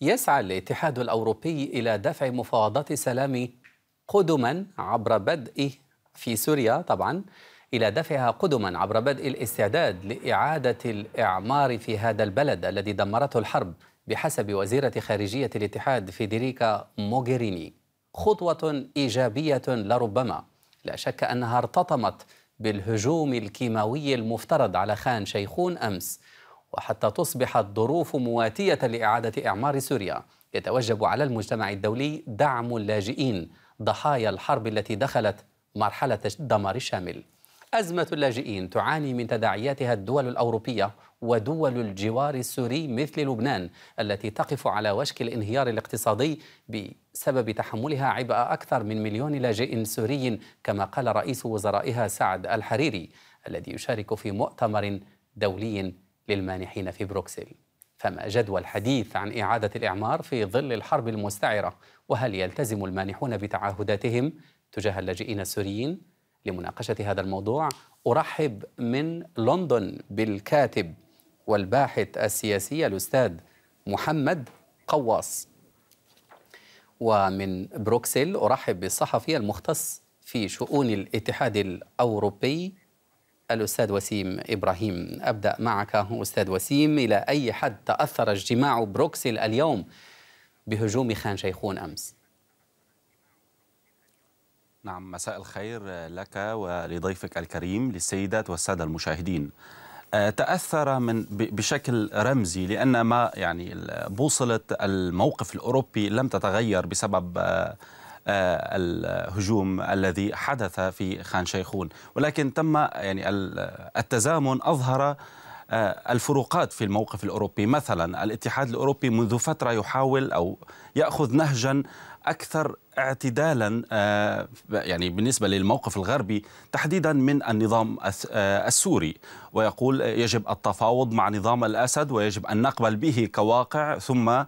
يسعى الاتحاد الأوروبي إلى دفع مفاوضات السلام قدما عبر بدء في سوريا طبعا إلى دفعها قدما عبر بدء الاستعداد لإعادة الإعمار في هذا البلد الذي دمرته الحرب بحسب وزيرة خارجية الاتحاد فيدريكا موغيريني خطوة إيجابية لربما لا شك أنها ارتطمت بالهجوم الكيماوي المفترض على خان شيخون أمس وحتى تصبح الظروف مواتية لإعادة إعمار سوريا يتوجب على المجتمع الدولي دعم اللاجئين ضحايا الحرب التي دخلت مرحلة الدمار الشامل أزمة اللاجئين تعاني من تداعياتها الدول الأوروبية ودول الجوار السوري مثل لبنان التي تقف على وشك الانهيار الاقتصادي بسبب تحملها عبء أكثر من مليون لاجئ سوري كما قال رئيس وزرائها سعد الحريري الذي يشارك في مؤتمر دولي للمانحين في بروكسل فما جدوى الحديث عن إعادة الإعمار في ظل الحرب المستعرة وهل يلتزم المانحون بتعهداتهم تجاه اللاجئين السوريين؟ لمناقشة هذا الموضوع أرحب من لندن بالكاتب والباحث السياسي الأستاذ محمد قواص ومن بروكسل أرحب بالصحفي المختص في شؤون الاتحاد الأوروبي الأستاذ وسيم إبراهيم أبدأ معك أستاذ وسيم إلى أي حد تأثر اجتماع بروكسل اليوم بهجوم خان شيخون أمس نعم مساء الخير لك ولضيفك الكريم للسيدات والسادة المشاهدين آه، تأثر من بشكل رمزي لأن ما يعني بوصلة الموقف الأوروبي لم تتغير بسبب آه، آه، الهجوم الذي حدث في خان شيخون ولكن تم يعني التزامن أظهر آه، الفروقات في الموقف الأوروبي مثلا الاتحاد الأوروبي منذ فترة يحاول أو يأخذ نهجا أكثر اعتدالا آه، يعني بالنسبة للموقف الغربي تحديدا من النظام السوري ويقول يجب التفاوض مع نظام الأسد ويجب أن نقبل به كواقع ثم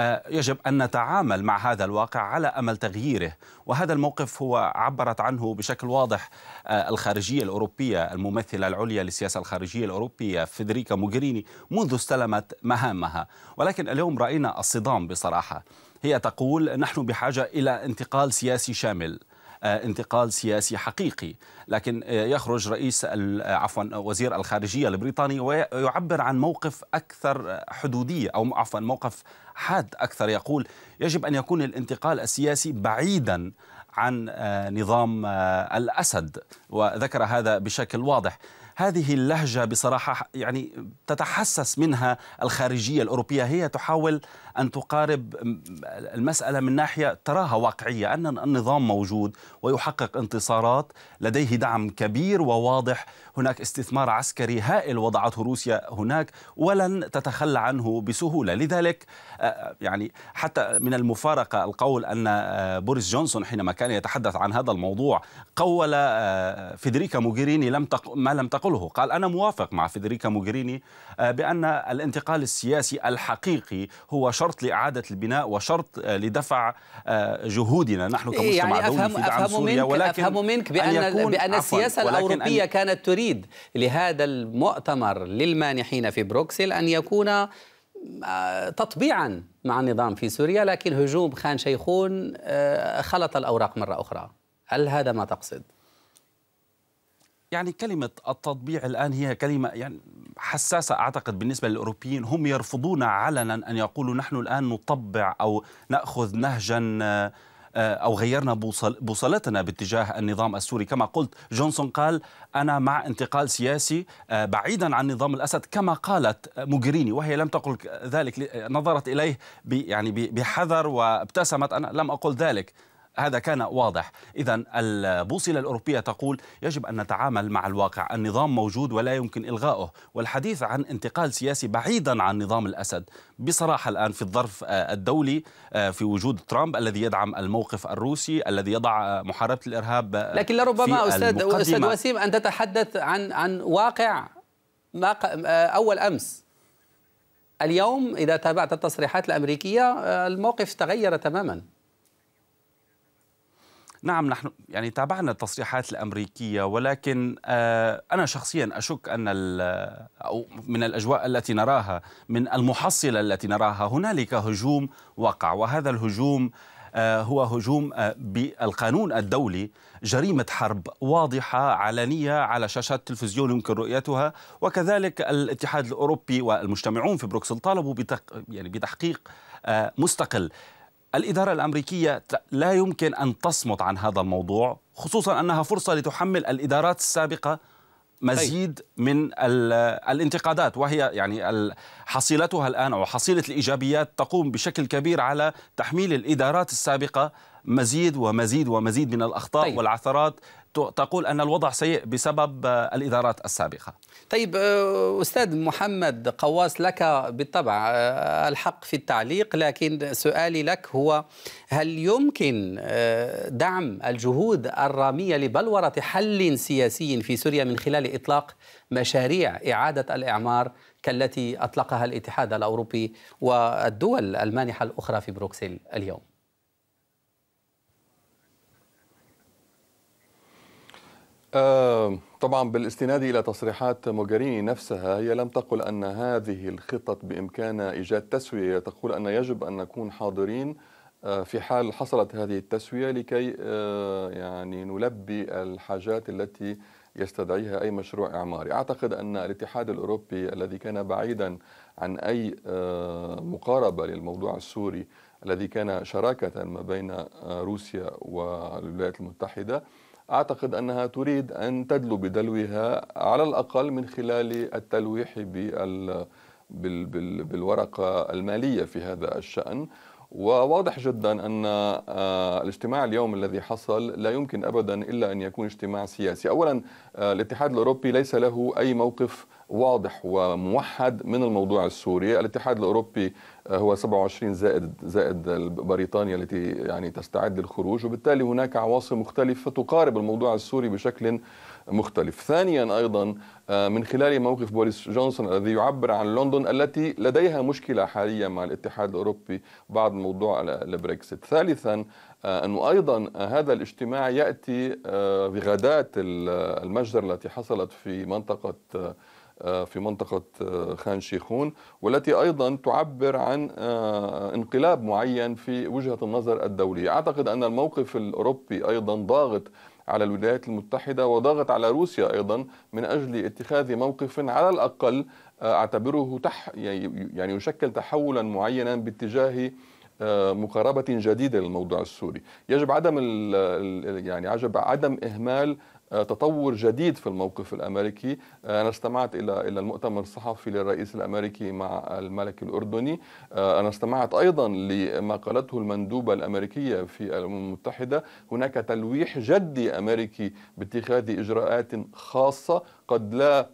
آه، يجب أن نتعامل مع هذا الواقع على أمل تغييره وهذا الموقف هو عبرت عنه بشكل واضح آه، الخارجية الأوروبية الممثلة العليا للسياسة الخارجية الأوروبية فيدريكا موغريني منذ استلمت مهامها ولكن اليوم رأينا الصدام بصراحة هي تقول نحن بحاجة إلى انتقال سياسي شامل آه، انتقال سياسي حقيقي لكن آه، يخرج رئيس آه، عفوا وزير الخارجية البريطاني ويعبر عن موقف أكثر حدودية أو عفوا موقف حاد أكثر يقول يجب أن يكون الانتقال السياسي بعيدا عن نظام الأسد وذكر هذا بشكل واضح هذه اللهجة بصراحة يعني تتحسس منها الخارجية الأوروبية هي تحاول أن تقارب المسألة من ناحية تراها واقعية أن النظام موجود ويحقق انتصارات لديه دعم كبير وواضح هناك استثمار عسكري هائل وضعته روسيا هناك ولن تتخلى عنه بسهولة لذلك آه، يعني حتى من المفارقة القول أن آه، بوريس جونسون حينما كان يتحدث عن هذا الموضوع قول آه، فيدريكا موغيريني لم تق... ما لم تقل يقوله قال أنا موافق مع فيدريكا موغريني آه، بأن الانتقال السياسي الحقيقي هو شرط لإعادة البناء وشرط آه، لدفع آه، جهودنا نحن إيه، كمجتمع يعني دولي أفهم في دعم أفهم سوريا منك ولكن أفهم منك بأن, أن بأن السياسة الأوروبية أن كانت تريد لهذا المؤتمر للمانحين في بروكسل أن يكون تطبيعا مع النظام في سوريا لكن هجوم خان شيخون خلط الأوراق مرة أخرى هل هذا ما تقصد؟ يعني كلمة التطبيع الآن هي كلمة يعني حساسة أعتقد بالنسبة للأوروبيين هم يرفضون علنا أن يقولوا نحن الآن نطبع أو نأخذ نهجا آه، أو غيرنا بوصلتنا باتجاه النظام السوري كما قلت جونسون قال أنا مع انتقال سياسي آه، بعيدا عن نظام الأسد كما قالت موغريني وهي لم تقل ذلك نظرت إليه يعني بحذر وابتسمت أنا لم أقل ذلك هذا كان واضح إذا البوصلة الأوروبية تقول يجب أن نتعامل مع الواقع النظام موجود ولا يمكن إلغاؤه والحديث عن انتقال سياسي بعيدا عن نظام الأسد بصراحة الآن في الظرف الدولي في وجود ترامب الذي يدعم الموقف الروسي الذي يضع محاربة الإرهاب لكن لربما أستاذ, أستاذ وسيم أن تتحدث عن, عن واقع ما أول أمس اليوم إذا تابعت التصريحات الأمريكية الموقف تغير تماماً نعم نحن يعني تابعنا التصريحات الامريكيه ولكن آه، انا شخصيا اشك ان او من الاجواء التي نراها من المحصله التي نراها هنالك هجوم وقع وهذا الهجوم آه، هو هجوم آه، بالقانون الدولي جريمة حرب واضحة علنية على شاشات تلفزيون يمكن رؤيتها وكذلك الاتحاد الأوروبي والمجتمعون في بروكسل طالبوا بتق... يعني بتحقيق مستقل الإدارة الأمريكية لا يمكن أن تصمت عن هذا الموضوع خصوصا أنها فرصة لتحمل الإدارات السابقة مزيد طيب. من الانتقادات وهي يعني حصيلتها الآن أو حصيلة الإيجابيات تقوم بشكل كبير على تحميل الإدارات السابقة مزيد ومزيد ومزيد من الأخطاء طيب. والعثرات تقول أن الوضع سيء بسبب آه، الإدارات السابقة طيب آه، أستاذ محمد قواس لك بالطبع آه، الحق في التعليق لكن سؤالي لك هو هل يمكن دعم الجهود الرامية لبلورة حل سياسي في سوريا من خلال إطلاق مشاريع إعادة الإعمار كالتي أطلقها الاتحاد الأوروبي والدول المانحة الأخرى في بروكسل اليوم آه، طبعا بالاستناد إلى تصريحات موغاريني نفسها هي لم تقل أن هذه الخطط بإمكانها إيجاد تسوية تقول أن يجب أن نكون حاضرين آه، في حال حصلت هذه التسوية لكي آه، يعني نلبي الحاجات التي يستدعيها أي مشروع إعماري أعتقد أن الاتحاد الأوروبي الذي كان بعيدا عن أي مقاربة للموضوع السوري الذي كان شراكة ما بين روسيا والولايات المتحدة أعتقد أنها تريد أن تدلو بدلوها على الأقل من خلال التلويح بال بالورقة المالية في هذا الشأن وواضح جدا ان آه، الاجتماع اليوم الذي حصل لا يمكن ابدا الا ان يكون اجتماع سياسي، اولا آه، الاتحاد الاوروبي ليس له اي موقف واضح وموحد من الموضوع السوري، الاتحاد الاوروبي آه، هو 27 زائد زائد بريطانيا التي يعني تستعد للخروج وبالتالي هناك عواصم مختلفه تقارب الموضوع السوري بشكل مختلف ثانيا أيضا آه، من خلال موقف بوريس جونسون الذي يعبر عن لندن التي لديها مشكلة حاليا مع الاتحاد الأوروبي بعد موضوع البريكسيت ثالثا آه، أنه أيضا آه، هذا الاجتماع يأتي بغداة المجزر التي حصلت في منطقة في منطقة خان شيخون والتي أيضا تعبر عن انقلاب معين في وجهة النظر الدولية أعتقد أن الموقف الأوروبي أيضا ضاغط على الولايات المتحدة وضغط على روسيا أيضا من أجل اتخاذ موقف على الأقل آه، أعتبره تح يعني, يعني يشكل تحولا معينا باتجاه آه، مقاربة جديدة للموضوع السوري يجب عدم يعني عجب عدم إهمال آه، تطور جديد في الموقف الامريكي آه، انا استمعت الى الى المؤتمر الصحفي للرئيس الامريكي مع الملك الاردني آه، انا استمعت ايضا لما قالته المندوبه الأمريكية في الأمم المتحدة هناك تلويح جدي أمريكي باتخاذ إجراءات خاصة قد لا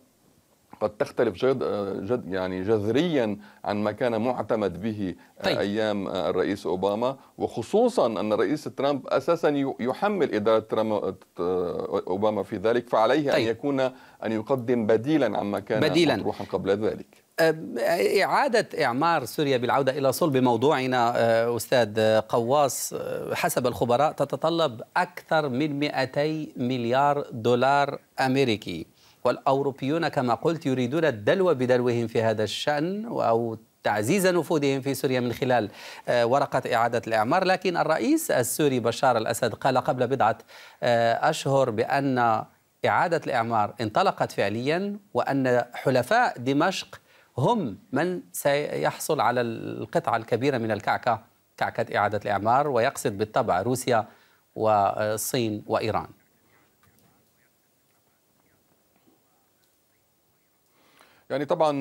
قد تختلف جد جد يعني جذريا عن ما كان معتمد به آه، طيب. ايام آه، الرئيس اوباما وخصوصا ان الرئيس ترامب اساسا يحمل اداره ترامب آه، اوباما في ذلك فعليه طيب. ان يكون ان يقدم بديلا عما كان بديلا. مطروحا قبل ذلك إعادة إعمار سوريا بالعودة إلى صلب موضوعنا أستاذ قواص حسب الخبراء تتطلب أكثر من 200 مليار دولار أمريكي والأوروبيون كما قلت يريدون الدلو بدلوهم في هذا الشأن أو تعزيز نفوذهم في سوريا من خلال آه، ورقة إعادة الإعمار لكن الرئيس السوري بشار الأسد قال قبل بضعة آه، أشهر بأن إعادة الإعمار انطلقت فعليا وأن حلفاء دمشق هم من سيحصل على القطعة الكبيرة من الكعكة كعكة إعادة الإعمار ويقصد بالطبع روسيا والصين وإيران يعني طبعا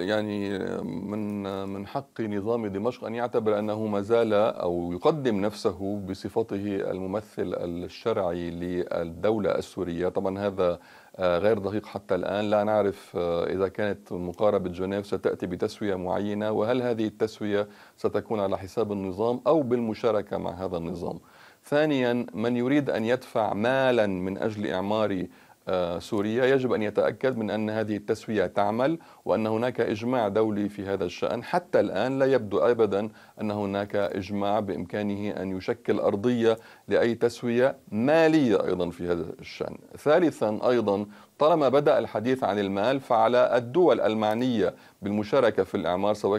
يعني من من حق نظام دمشق ان يعتبر انه ما زال او يقدم نفسه بصفته الممثل الشرعي للدوله السوريه، طبعا هذا آه، غير دقيق حتى الان، لا نعرف آه، اذا كانت مقاربه جنيف ستاتي بتسويه معينه وهل هذه التسويه ستكون على حساب النظام او بالمشاركه مع هذا النظام. ثانيا من يريد ان يدفع مالا من اجل اعمار آه، سوريا يجب أن يتأكد من أن هذه التسوية تعمل وأن هناك إجماع دولي في هذا الشأن حتى الآن لا يبدو أبدا أن هناك إجماع بإمكانه أن يشكل أرضية لأي تسوية مالية أيضا في هذا الشأن ثالثا أيضا طالما بدأ الحديث عن المال فعلى الدول المعنية بالمشاركة في الإعمار سواء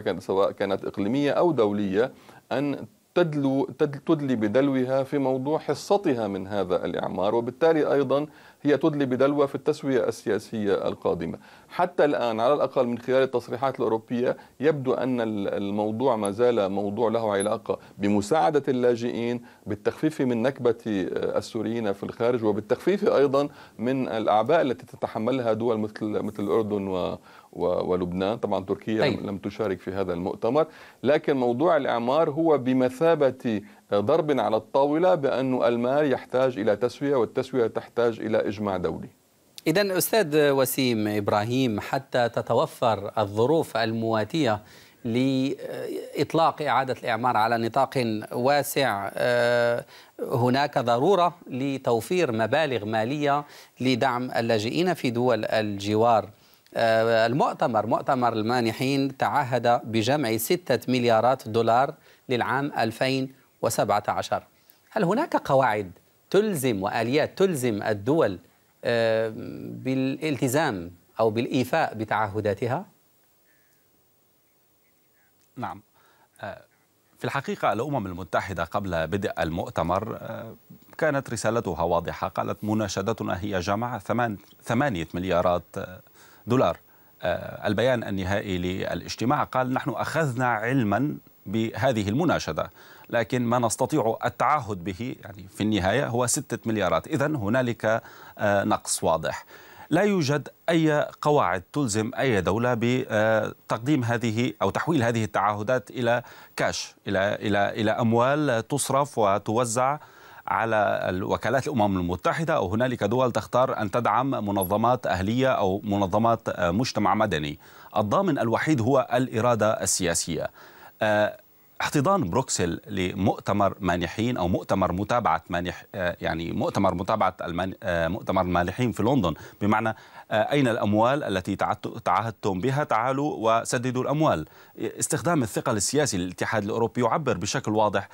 كانت إقليمية أو دولية أن تدلو تدلي بدلوها في موضوع حصتها من هذا الإعمار وبالتالي أيضا هي تدلي بدلوة في التسوية السياسية القادمة حتى الآن على الأقل من خلال التصريحات الأوروبية يبدو أن الموضوع ما زال موضوع له علاقة بمساعدة اللاجئين بالتخفيف من نكبة آه، السوريين في الخارج وبالتخفيف أيضا من الأعباء التي تتحملها دول مثل مثل الأردن و ولبنان طبعا تركيا طيب. لم تشارك في هذا المؤتمر لكن موضوع الإعمار هو بمثابة ضرب على الطاولة بأن المال يحتاج إلى تسوية والتسوية تحتاج إلى إجماع دولي إذا أستاذ وسيم إبراهيم حتى تتوفر الظروف المواتية لإطلاق إعادة الإعمار على نطاق واسع آه، هناك ضرورة لتوفير مبالغ مالية لدعم اللاجئين في دول الجوار آه، المؤتمر مؤتمر المانحين تعهد بجمع ستة مليارات دولار للعام 2017 هل هناك قواعد تلزم وآليات تلزم الدول آه، بالالتزام أو بالإيفاء بتعهداتها؟ نعم آه، في الحقيقة الأمم المتحدة قبل بدء المؤتمر كانت رسالتها واضحة قالت مناشدتنا هي جمع ثمانية مليارات دولار آه، البيان النهائي للاجتماع قال نحن أخذنا علما بهذه المناشدة لكن ما نستطيع التعهد به يعني في النهاية هو ستة مليارات إذا هنالك آه، نقص واضح لا يوجد أي قواعد تلزم أي دولة بتقديم هذه أو تحويل هذه التعهدات إلى كاش إلى إلى إلى أموال تصرف وتوزع على وكالات الامم المتحده او هنالك دول تختار ان تدعم منظمات اهليه او منظمات آه، مجتمع مدني الضامن الوحيد هو الاراده السياسيه آه، احتضان بروكسل لمؤتمر مانحين او مؤتمر متابعه مانح آه، يعني مؤتمر متابعه آه، مؤتمر المانحين في لندن بمعنى آه، اين الاموال التي تعهدتم بها تعالوا وسددوا الاموال استخدام الثقل السياسي للاتحاد الاوروبي يعبر بشكل واضح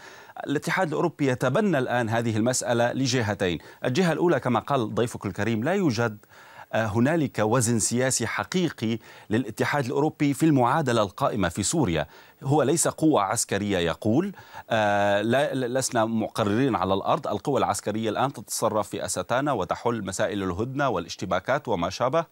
الاتحاد الاوروبي يتبنى الان هذه المساله لجهتين الجهه الاولى كما قال ضيفك الكريم لا يوجد هنالك وزن سياسي حقيقي للاتحاد الأوروبي في المعادلة القائمة في سوريا هو ليس قوة عسكرية يقول آه لا لسنا مقررين على الأرض القوى العسكرية الآن تتصرف في أستانا وتحل مسائل الهدنة والاشتباكات وما شابه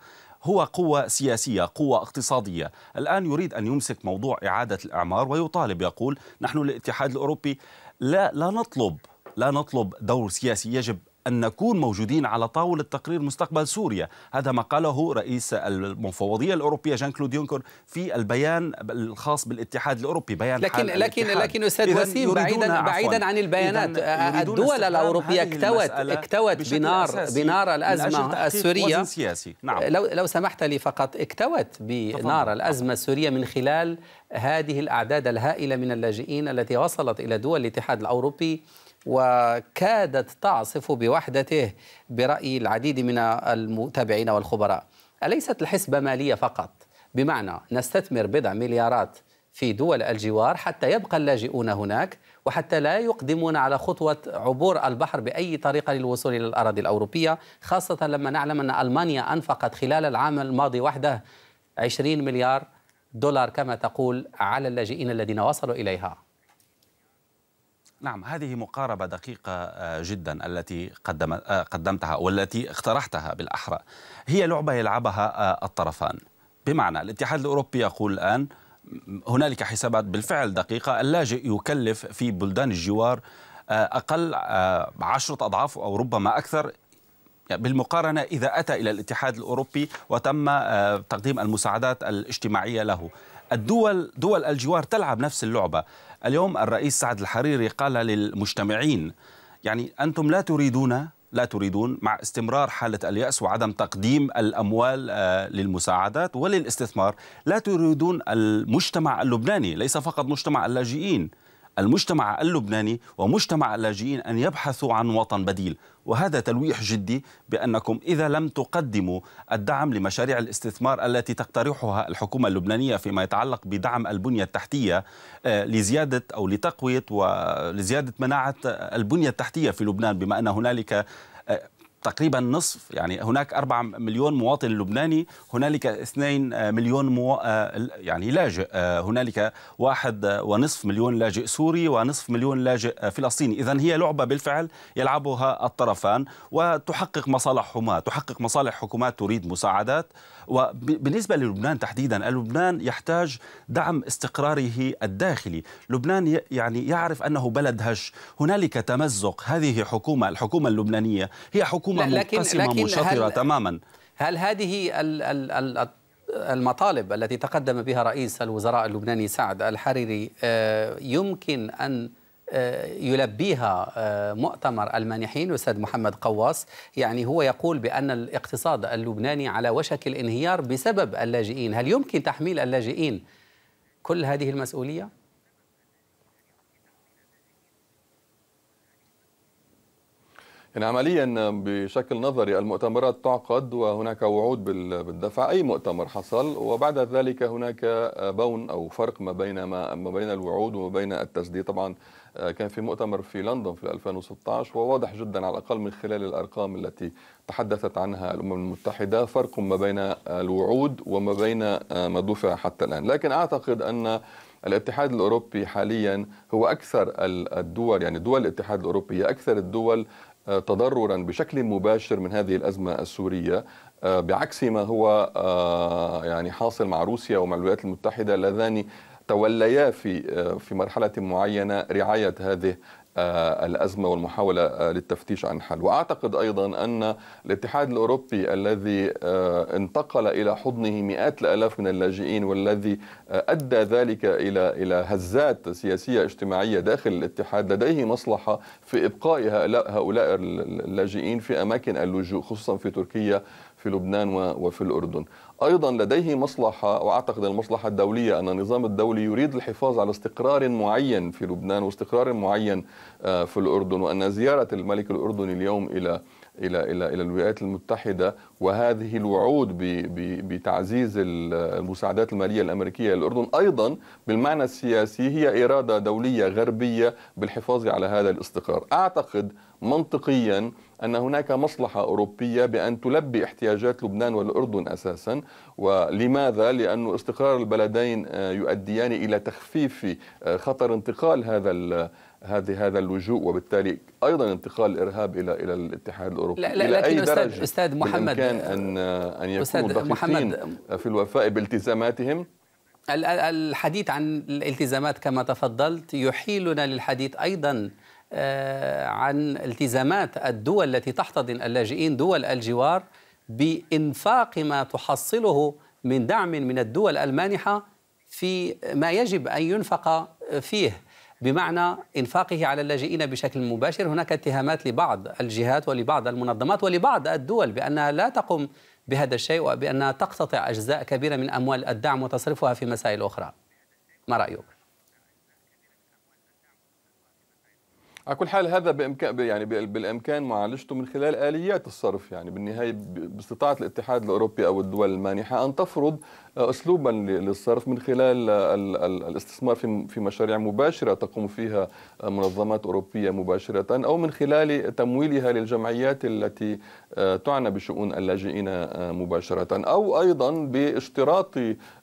هو قوة سياسية قوة اقتصادية الآن يريد أن يمسك موضوع إعادة الإعمار ويطالب يقول نحن الاتحاد الأوروبي لا لا نطلب لا نطلب دور سياسي يجب أن نكون موجودين على طاولة تقرير مستقبل سوريا هذا ما قاله رئيس المفوضية الأوروبية جان كلود يونكر في البيان الخاص بالاتحاد الأوروبي بيان لكن حال لكن الاتحاد. لكن أستاذ وسيم بعيدا بعيدا عن البيانات الدول الأوروبية اكتوت اكتوت بنار بنار الأزمة السورية سياسي. نعم. لو لو سمحت لي فقط اكتوت بنار الأزمة السورية من خلال هذه الأعداد الهائلة من اللاجئين التي وصلت إلى دول الاتحاد الأوروبي وكادت تعصف بوحدته برأي العديد من المتابعين والخبراء أليست الحسبة مالية فقط بمعنى نستثمر بضع مليارات في دول الجوار حتى يبقى اللاجئون هناك وحتى لا يقدمون على خطوة عبور البحر بأي طريقة للوصول إلى الأراضي الأوروبية خاصة لما نعلم أن ألمانيا أنفقت خلال العام الماضي وحده 20 مليار دولار كما تقول على اللاجئين الذين وصلوا إليها نعم هذه مقاربة دقيقة آه، جدا التي آه، قدمتها والتي اقترحتها بالأحرى هي لعبة يلعبها آه، الطرفان بمعنى الاتحاد الأوروبي يقول الآن هنالك حسابات بالفعل دقيقة اللاجئ يكلف في بلدان الجوار أقل عشرة أضعاف أو ربما أكثر بالمقارنة إذا أتى إلى الاتحاد الأوروبي وتم تقديم المساعدات الاجتماعية له الدول دول الجوار تلعب نفس اللعبة اليوم الرئيس سعد الحريري قال للمجتمعين يعني أنتم لا تريدون لا تريدون مع استمرار حالة اليأس وعدم تقديم الأموال آه، للمساعدات وللاستثمار لا تريدون المجتمع اللبناني ليس فقط مجتمع اللاجئين المجتمع اللبناني ومجتمع اللاجئين أن يبحثوا عن وطن بديل وهذا تلويح جدي بأنكم إذا لم تقدموا الدعم لمشاريع الاستثمار التي تقترحها الحكومة اللبنانية فيما يتعلق بدعم البنية التحتية آه، لزيادة أو لتقوية ولزيادة مناعة البنية التحتية في لبنان بما أن هنالك آه، تقريبا نصف يعني هناك أربعة مليون مواطن لبناني هنالك اثنين مليون مو... آه، يعني لاجئ آه، هنالك واحد ونصف مليون لاجئ سوري ونصف مليون لاجئ فلسطيني إذا هي لعبة بالفعل يلعبها الطرفان وتحقق مصالحهما تحقق مصالح حكومات تريد مساعدات وبالنسبة للبنان تحديدا لبنان يحتاج دعم استقراره الداخلي لبنان يعني يعرف أنه بلد هش هنالك تمزق هذه حكومة الحكومة اللبنانية هي حكومة لكن منقسمة لكن منشطرة هل تماما هل هذه المطالب التي تقدم بها رئيس الوزراء اللبناني سعد الحريري آه، يمكن أن آه، يلبيها آه، مؤتمر المانحين الاستاذ محمد قواص يعني هو يقول بان الاقتصاد اللبناني على وشك الانهيار بسبب اللاجئين هل يمكن تحميل اللاجئين كل هذه المسؤوليه يعني عمليا بشكل نظري المؤتمرات تعقد وهناك وعود بالدفع اي مؤتمر حصل وبعد ذلك هناك بون او فرق ما بين ما, ما بين الوعود وما بين التسديد طبعا آه، كان في مؤتمر في لندن في 2016 وواضح جدا على الاقل من خلال الارقام التي تحدثت عنها الامم المتحده فرق ما بين الوعود وما بين آه، ما دفع حتى الان لكن اعتقد ان الاتحاد الاوروبي حاليا هو اكثر الدول يعني دول الاتحاد الاوروبي هي اكثر الدول تضررا بشكل مباشر من هذه الازمه السوريه آه، بعكس ما هو آه، يعني حاصل مع روسيا ومع الولايات المتحده اللذان توليا في آه، في مرحله معينه رعايه هذه آه، الأزمة والمحاولة آه، للتفتيش عن حل وأعتقد أيضا أن الاتحاد الأوروبي الذي آه، انتقل إلى حضنه مئات الألاف من اللاجئين والذي أدى ذلك إلى إلى هزات سياسية اجتماعية داخل الاتحاد لديه مصلحة في إبقاء هؤلاء اللاجئين في أماكن اللجوء خصوصا في تركيا في لبنان وفي الأردن أيضا لديه مصلحة وأعتقد المصلحة الدولية أن النظام الدولي يريد الحفاظ على استقرار معين في لبنان واستقرار معين آه، في الأردن وأن زيارة الملك الأردني اليوم إلى إلى إلى إلى الولايات المتحدة وهذه الوعود بتعزيز المساعدات الماليه الامريكيه للاردن ايضا بالمعنى السياسي هي اراده دوليه غربيه بالحفاظ على هذا الاستقرار اعتقد منطقيا ان هناك مصلحه اوروبيه بان تلبي احتياجات لبنان والاردن اساسا ولماذا؟ لان استقرار البلدين آه، يؤديان الى تخفيف آه، خطر انتقال هذا هذه هذا اللجوء وبالتالي ايضا انتقال الارهاب الى الى الاتحاد الاوروبي لا لا الى لكن اي أستاذ درجه استاذ محمد الإنسان أن أن يكونوا دقيقين في الوفاء بالتزاماتهم؟ الحديث عن الالتزامات كما تفضلت يحيلنا للحديث أيضا آه، عن التزامات الدول التي تحتضن اللاجئين دول الجوار بإنفاق ما تحصله من دعم من الدول المانحة في ما يجب أن ينفق فيه بمعنى انفاقه على اللاجئين بشكل مباشر هناك اتهامات لبعض الجهات ولبعض المنظمات ولبعض الدول بانها لا تقوم بهذا الشيء وبانها تقتطع اجزاء كبيره من اموال الدعم وتصرفها في مسائل اخرى ما رايك على كل حال هذا بامكان يعني بالامكان معالجته من خلال اليات الصرف يعني بالنهايه باستطاعه الاتحاد الاوروبي او الدول المانحه ان تفرض اسلوبا للصرف من خلال الاستثمار في مشاريع مباشره تقوم فيها منظمات اوروبيه مباشره او من خلال تمويلها للجمعيات التي آه، تعنى بشؤون اللاجئين آه، مباشره او ايضا باشتراط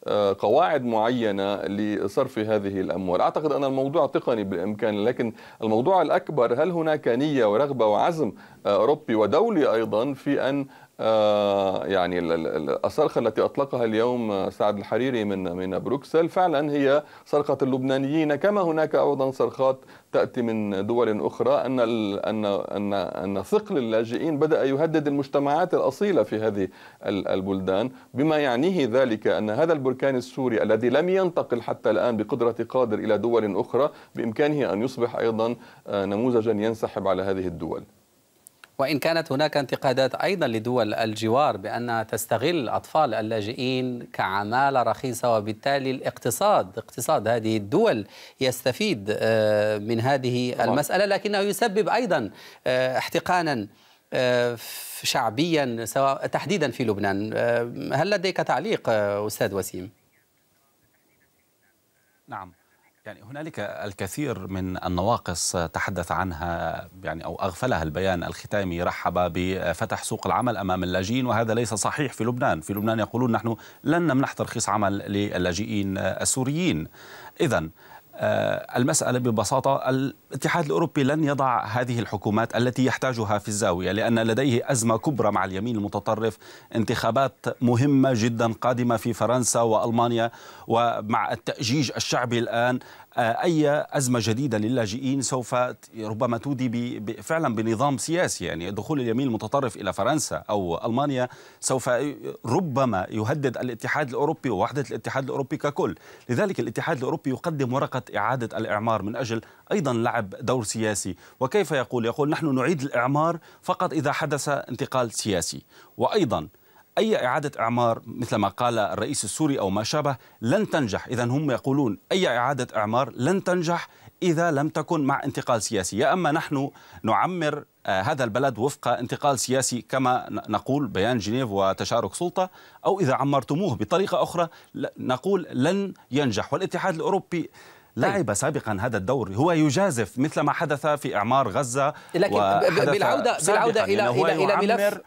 آه، قواعد معينه لصرف هذه الاموال، اعتقد ان الموضوع تقني بالامكان لكن الموضوع الاكبر هل هناك نيه ورغبه وعزم اوروبي ودولي ايضا في ان آه، يعني الصرخه التي اطلقها اليوم آه، سعد الحريري من من بروكسل فعلا هي صرخه اللبنانيين كما هناك ايضا صرخات تاتي من دول اخرى ان ان ان ان ثقل اللاجئين بدا يهدد المجتمعات الاصيله في هذه البلدان بما يعنيه ذلك ان هذا البركان السوري الذي لم ينتقل حتى الان بقدره قادر الى دول اخرى بامكانه ان يصبح ايضا آه، نموذجا ينسحب على هذه الدول وإن كانت هناك انتقادات أيضا لدول الجوار بأنها تستغل أطفال اللاجئين كعمالة رخيصة وبالتالي الاقتصاد اقتصاد هذه الدول يستفيد آه، من هذه المسألة لكنه يسبب أيضا آه، احتقانا آه، شعبيا سواء تحديدا في لبنان هل لديك تعليق أستاذ وسيم؟ نعم يعني هنالك الكثير من النواقص تحدث عنها يعني او اغفلها البيان الختامي رحب بفتح سوق العمل امام اللاجئين وهذا ليس صحيح في لبنان، في لبنان يقولون نحن لن نمنح ترخيص عمل للاجئين السوريين. اذا آه، المسألة ببساطة الاتحاد الأوروبي لن يضع هذه الحكومات التي يحتاجها في الزاوية لأن لديه أزمة كبرى مع اليمين المتطرف انتخابات مهمة جدا قادمة في فرنسا وألمانيا ومع التأجيج الشعبي الآن آه، اي ازمه جديده للاجئين سوف ربما تودي فعلا بنظام سياسي يعني دخول اليمين المتطرف الى فرنسا او المانيا سوف ربما يهدد الاتحاد الاوروبي ووحده الاتحاد الاوروبي ككل، لذلك الاتحاد الاوروبي يقدم ورقه اعاده الاعمار من اجل ايضا لعب دور سياسي، وكيف يقول؟ يقول نحن نعيد الاعمار فقط اذا حدث انتقال سياسي، وايضا أي إعادة إعمار مثل ما قال الرئيس السوري أو ما شابه لن تنجح إذا هم يقولون أي إعادة إعمار لن تنجح إذا لم تكن مع انتقال سياسي يا أما نحن نعمر آه، هذا البلد وفق انتقال سياسي كما نقول بيان جنيف وتشارك سلطة أو إذا عمرتموه بطريقة أخرى نقول لن ينجح والاتحاد الأوروبي طيب. لعب سابقا هذا الدور هو يجازف مثل ما حدث في اعمار غزه لكن بالعوده بالعوده يعني الى يعني الى الى ملف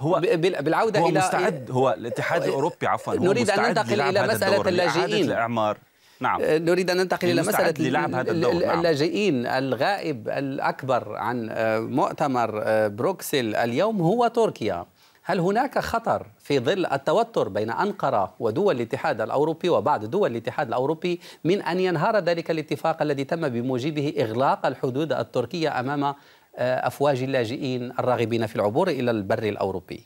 هو بالعوده هو الى مستعد هو الاتحاد الاوروبي عفوا هو نريد ان ننتقل الى مساله اللاجئين الاعمار نعم آه، نريد ان ننتقل الى مساله للعب هذا الدور نعم. اللاجئين الغائب الاكبر عن آه، مؤتمر آه، بروكسل اليوم هو تركيا هل هناك خطر في ظل التوتر بين انقره ودول الاتحاد الاوروبي وبعض دول الاتحاد الاوروبي من ان ينهار ذلك الاتفاق الذي تم بموجبه اغلاق الحدود التركيه امام أفواج اللاجئين الراغبين في العبور إلى البر الأوروبي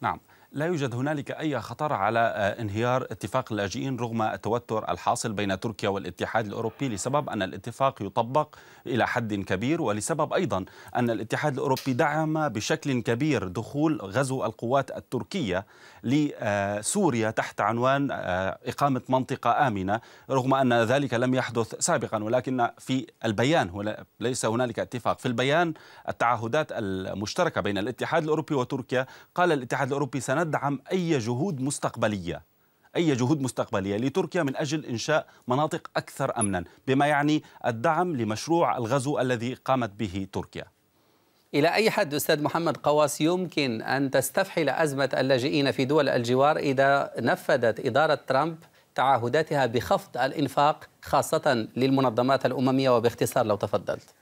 نعم لا يوجد هنالك أي خطر على آه، انهيار اتفاق اللاجئين رغم التوتر الحاصل بين تركيا والاتحاد الأوروبي لسبب أن الاتفاق يطبق إلى حد كبير ولسبب أيضا أن الاتحاد الأوروبي دعم بشكل كبير دخول غزو القوات التركية لسوريا آه، تحت عنوان آه، إقامة منطقة آمنة رغم أن ذلك لم يحدث سابقا ولكن في البيان ليس هنالك اتفاق في البيان التعهدات المشتركة بين الاتحاد الأوروبي وتركيا قال الاتحاد الأوروبي سند تدعم أي جهود مستقبلية أي جهود مستقبلية لتركيا من أجل إنشاء مناطق أكثر أمنا بما يعني الدعم لمشروع الغزو الذي قامت به تركيا إلى أي حد أستاذ محمد قواس يمكن أن تستفحل أزمة اللاجئين في دول الجوار إذا نفذت إدارة ترامب تعهداتها بخفض الإنفاق خاصة للمنظمات الأممية وباختصار لو تفضلت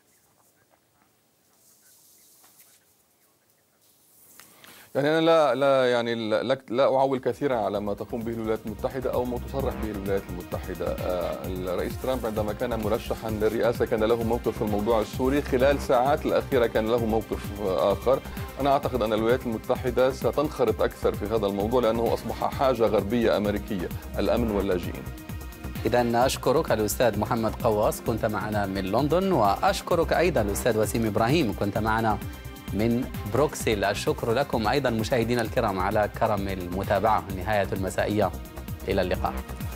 يعني انا لا لا يعني لا, لا اعول كثيرا على ما تقوم به الولايات المتحده او ما تصرح به الولايات المتحده. آه، الرئيس ترامب عندما كان مرشحا للرئاسه كان له موقف في الموضوع السوري، خلال ساعات الاخيره كان له موقف اخر. انا اعتقد ان الولايات المتحده ستنخرط اكثر في هذا الموضوع لانه اصبح حاجه غربيه امريكيه، الامن واللاجئين. إذا أشكرك الأستاذ محمد قواص كنت معنا من لندن وأشكرك أيضا الأستاذ وسيم إبراهيم كنت معنا من بروكسل الشكر لكم أيضا مشاهدينا الكرام على كرم المتابعة نهاية المسائية إلى اللقاء